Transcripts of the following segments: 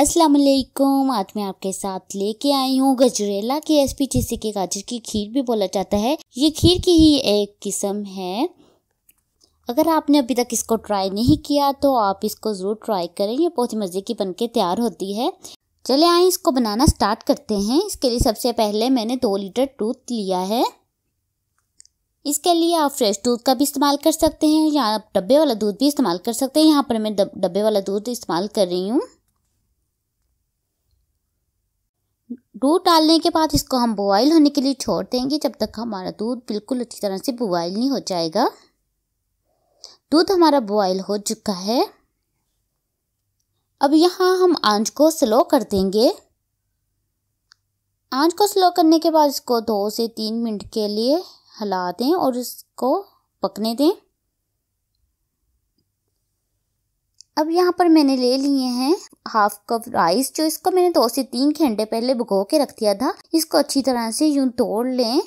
अस्सलाम वालेकुम आज मैं आपके साथ लेके आई हूँ गजरेला के एस पी जिसे के गाजर की खीर भी बोला जाता है ये खीर की ही एक किस्म है अगर आपने अभी तक इसको ट्राई नहीं किया तो आप इसको ज़रूर ट्राई करें ये बहुत ही मज़े की बन के तैयार होती है चले आए इसको बनाना स्टार्ट करते हैं इसके लिए सबसे पहले मैंने दो लीटर दूध लिया है इसके लिए आप फ्रेश दूध का भी इस्तेमाल कर सकते हैं या आप डब्बे वाला दूध भी इस्तेमाल कर सकते हैं यहाँ पर मैं डब्बे वाला दूध इस्तेमाल कर रही हूँ दूध डालने के बाद इसको हम बॉयल होने के लिए छोड़ देंगे जब तक हमारा दूध बिल्कुल अच्छी तरह से बॉयल नहीं हो जाएगा दूध हमारा बॉयल हो चुका है अब यहाँ हम आंच को स्लो कर देंगे आंच को स्लो करने के बाद इसको दो से तीन मिनट के लिए हिला दें और इसको पकने दें अब यहाँ पर मैंने ले लिए हैं हाफ कप राइस जो इसको मैंने दो से तीन घंटे पहले भुगो के रख दिया था इसको अच्छी तरह से यूं तोड़ लें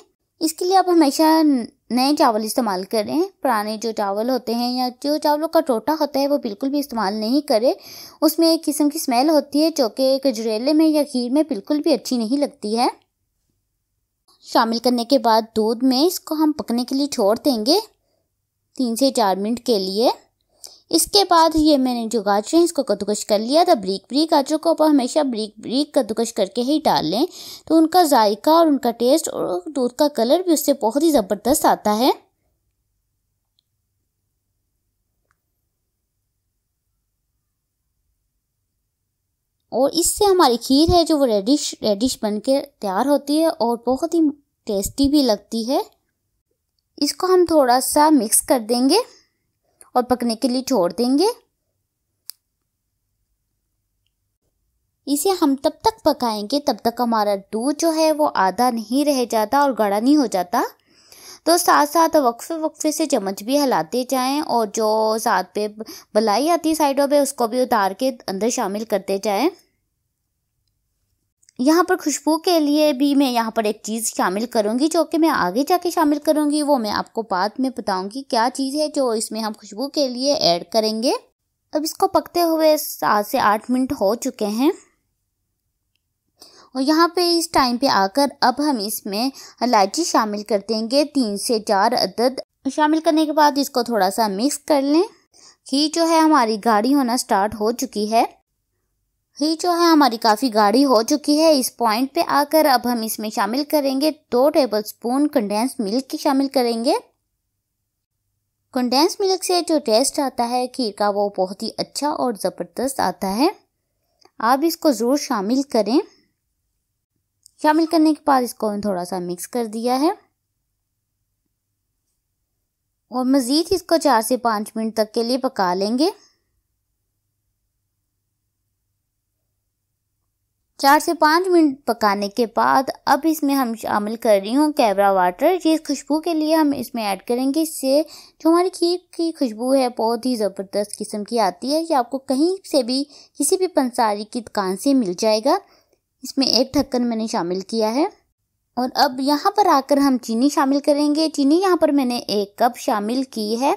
इसके लिए आप हमेशा नए चावल इस्तेमाल करें पुराने जो चावल होते हैं या जो चावलों का टोटा होता है वो बिल्कुल भी इस्तेमाल नहीं करें उसमें एक किस्म की स्मेल होती है जो कि गजरेले में या खीर में बिल्कुल भी अच्छी नहीं लगती है शामिल करने के बाद दूध में इसको हम पकने के लिए छोड़ देंगे तीन से चार मिनट के लिए इसके बाद ये मैंने जो गाजरें हैं इसको कद्दूकश कर लिया था ब्रीक ब्रीक गाजरों को आप हमेशा ब्रीक ब्रीक कद्दूकश करके ही डाल लें तो उनका जायका और उनका टेस्ट और दूध का कलर भी उससे बहुत ही ज़बरदस्त आता है और इससे हमारी खीर है जो वो रेडिश रेडिश बन के तैयार होती है और बहुत ही टेस्टी भी लगती है इसको हम थोड़ा सा मिक्स कर देंगे और पकने के लिए छोड़ देंगे इसे हम तब तक पकाएंगे तब तक हमारा दूध जो है वो आधा नहीं रह जाता और गाढ़ा नहीं हो जाता तो साथ साथ वक्फे वक्फे से चम्मच भी हिलाते जाएं और जो साथ पे बलाई आती साइडों पे उसको भी उतार के अंदर शामिल करते जाएं यहाँ पर खुशबू के लिए भी मैं यहाँ पर एक चीज़ शामिल करूँगी जो कि मैं आगे जाके शामिल करूँगी वो मैं आपको बाद में बताऊँगी क्या चीज़ है जो इसमें हम खुशबू के लिए ऐड करेंगे अब इसको पकते हुए सात से आठ मिनट हो चुके हैं और यहाँ पे इस टाइम पे आकर अब हम इसमें इलायची शामिल कर देंगे तीन से चार अदद शामिल करने के बाद इसको थोड़ा सा मिक्स कर लें घी जो है हमारी गाढ़ी होना स्टार्ट हो चुकी है ही जो है हमारी काफ़ी गाढ़ी हो चुकी है इस पॉइंट पे आकर अब हम इसमें शामिल करेंगे दो टेबल स्पून कंडेंस मिल्क की शामिल करेंगे कंडेंस मिल्क से जो टेस्ट आता है खीर का वो बहुत ही अच्छा और ज़बरदस्त आता है आप इसको ज़रूर शामिल करें शामिल करने के बाद इसको थोड़ा सा मिक्स कर दिया है और मज़ीद इसको चार से पाँच मिनट तक के लिए पका लेंगे चार से पाँच मिनट पकाने के बाद अब इसमें हम शामिल कर रही हूँ कैबरा वाटर ये खुशबू के लिए हम इसमें ऐड करेंगे इससे जो हमारी खीर की खुशबू है बहुत ही ज़बरदस्त किस्म की आती है ये आपको कहीं से भी किसी भी पंसारी की दुकान से मिल जाएगा इसमें एक ढक्कन मैंने शामिल किया है और अब यहाँ पर आकर हम चीनी शामिल करेंगे चीनी यहाँ पर मैंने एक कप शामिल की है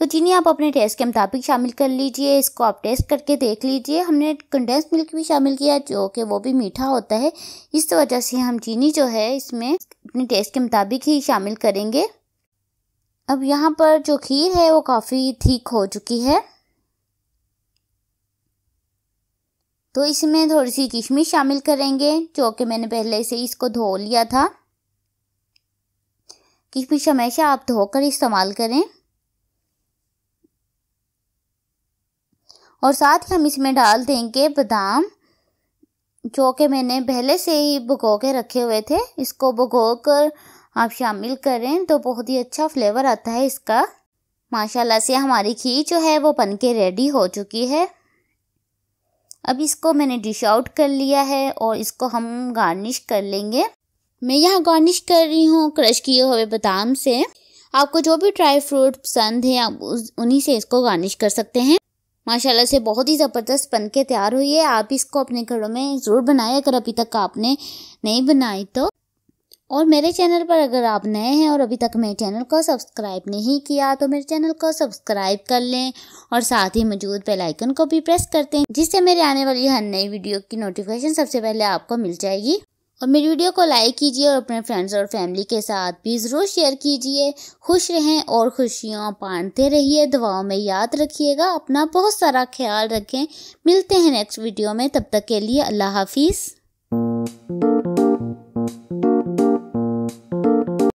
तो चीनी आप अपने टेस्ट के मुताबिक शामिल कर लीजिए इसको आप टेस्ट करके देख लीजिए हमने कंडेंस मिल्क भी शामिल किया जो कि वो भी मीठा होता है इस वजह से हम चीनी जो है इसमें अपने टेस्ट के मुताबिक ही शामिल करेंगे अब यहाँ पर जो खीर है वो काफ़ी ठीक हो चुकी है तो इसमें थोड़ी सी किशमिश शामिल करेंगे जो कि मैंने पहले से इसको धो लिया था किशमिश हमेशा आप धोकर इस्तेमाल करें और साथ ही हम इसमें डाल देंगे बादाम जो कि मैंने पहले से ही भगो के रखे हुए थे इसको भगो कर आप शामिल करें तो बहुत ही अच्छा फ्लेवर आता है इसका माशाल्लाह से हमारी खीर जो है वो बन के रेडी हो चुकी है अब इसको मैंने डिश आउट कर लिया है और इसको हम गार्निश कर लेंगे मैं यहाँ गार्निश कर रही हूँ क्रश किए हुए बादाम से आपको जो भी ड्राई फ्रूट पसंद है आप उन्हीं से इसको गार्निश कर सकते हैं माशाल्लाह से बहुत ही ज़बरदस्त बन के तैयार हुई है आप इसको अपने घरों में ज़रूर बनाए अगर अभी तक आपने नहीं बनाई तो और मेरे चैनल पर अगर आप नए हैं और अभी तक मेरे चैनल को सब्सक्राइब नहीं किया तो मेरे चैनल को सब्सक्राइब कर लें और साथ ही मौजूद बेल आइकन को भी प्रेस करते हैं जिससे मेरे आने वाली हर नई वीडियो की नोटिफिकेशन सबसे पहले आपको मिल जाएगी और मेरी वीडियो को लाइक कीजिए और अपने फ्रेंड्स और फैमिली के साथ भी ज़रूर शेयर कीजिए खुश रहें और खुशियाँ पानते रहिए दवाओं में याद रखिएगा अपना बहुत सारा ख्याल रखें मिलते हैं नेक्स्ट वीडियो में तब तक के लिए अल्लाह हाफिज़